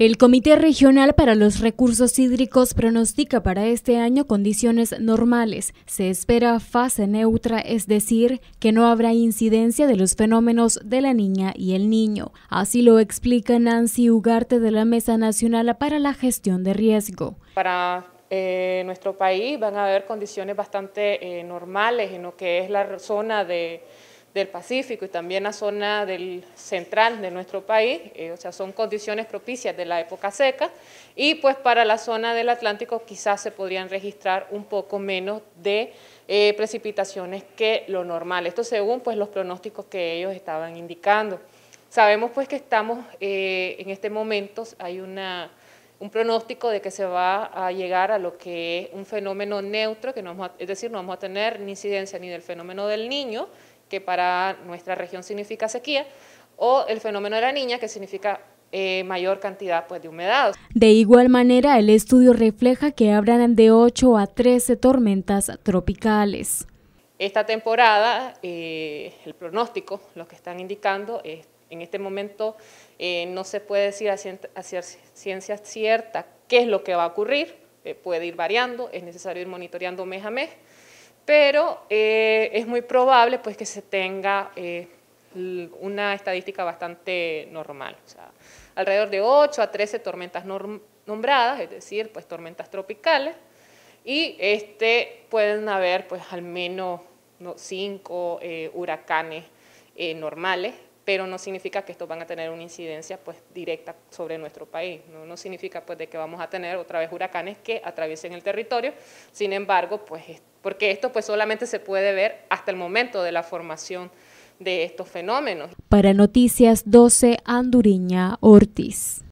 El Comité Regional para los Recursos Hídricos pronostica para este año condiciones normales. Se espera fase neutra, es decir, que no habrá incidencia de los fenómenos de la niña y el niño. Así lo explica Nancy Ugarte de la Mesa Nacional para la Gestión de Riesgo. Para eh, nuestro país van a haber condiciones bastante eh, normales en lo que es la zona de del Pacífico y también la zona del central de nuestro país, eh, o sea, son condiciones propicias de la época seca, y pues para la zona del Atlántico quizás se podrían registrar un poco menos de eh, precipitaciones que lo normal, esto según pues los pronósticos que ellos estaban indicando. Sabemos pues que estamos eh, en este momento, hay una un pronóstico de que se va a llegar a lo que es un fenómeno neutro, que no es decir, no vamos a tener ni incidencia ni del fenómeno del niño que para nuestra región significa sequía, o el fenómeno de la niña, que significa eh, mayor cantidad pues, de humedad. De igual manera, el estudio refleja que habrán de 8 a 13 tormentas tropicales. Esta temporada, eh, el pronóstico, lo que están indicando, en este momento eh, no se puede decir a ciencia cierta qué es lo que va a ocurrir, puede ir variando, es necesario ir monitoreando mes a mes pero eh, es muy probable pues, que se tenga eh, una estadística bastante normal, o sea, alrededor de 8 a 13 tormentas nombradas, es decir, pues, tormentas tropicales, y este, pueden haber pues, al menos 5 eh, huracanes normales, pero no significa que estos van a tener una incidencia pues, directa sobre nuestro país, no, no significa pues, de que vamos a tener otra vez huracanes que atraviesen el territorio, sin embargo, pues porque esto pues solamente se puede ver hasta el momento de la formación de estos fenómenos. Para Noticias 12, Anduriña Ortiz.